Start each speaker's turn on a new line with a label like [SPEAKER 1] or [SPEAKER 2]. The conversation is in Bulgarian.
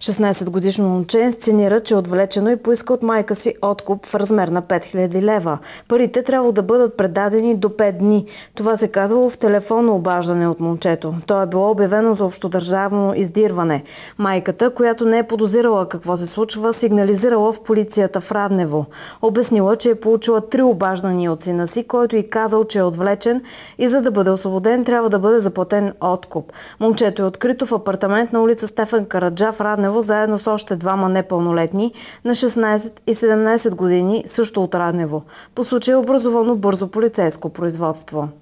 [SPEAKER 1] 16-годишно момче инсценира, че е отвлечено и поиска от майка си откуп в размер на 5000 лева. Парите трябва да бъдат предадени до 5 дни. Това се казвало в телефонно обаждане от момчето. То е било обявено за общодържавно издирване. Майката, която не е подозирала какво се случва, сигнализирала в полицията в Раднево. Обяснила, че е получила три обаждания от сина си, който и казал, че е отвлечен и за да бъде освободен трябва да бъде заплатен откуп. Момчето е открито в апартамент на улица Стефан Караджа в Раднево Раднево заедно с още двама непълнолетни на 16 и 17 години също от Раднево. По случай е образовано бързо полицейско производство.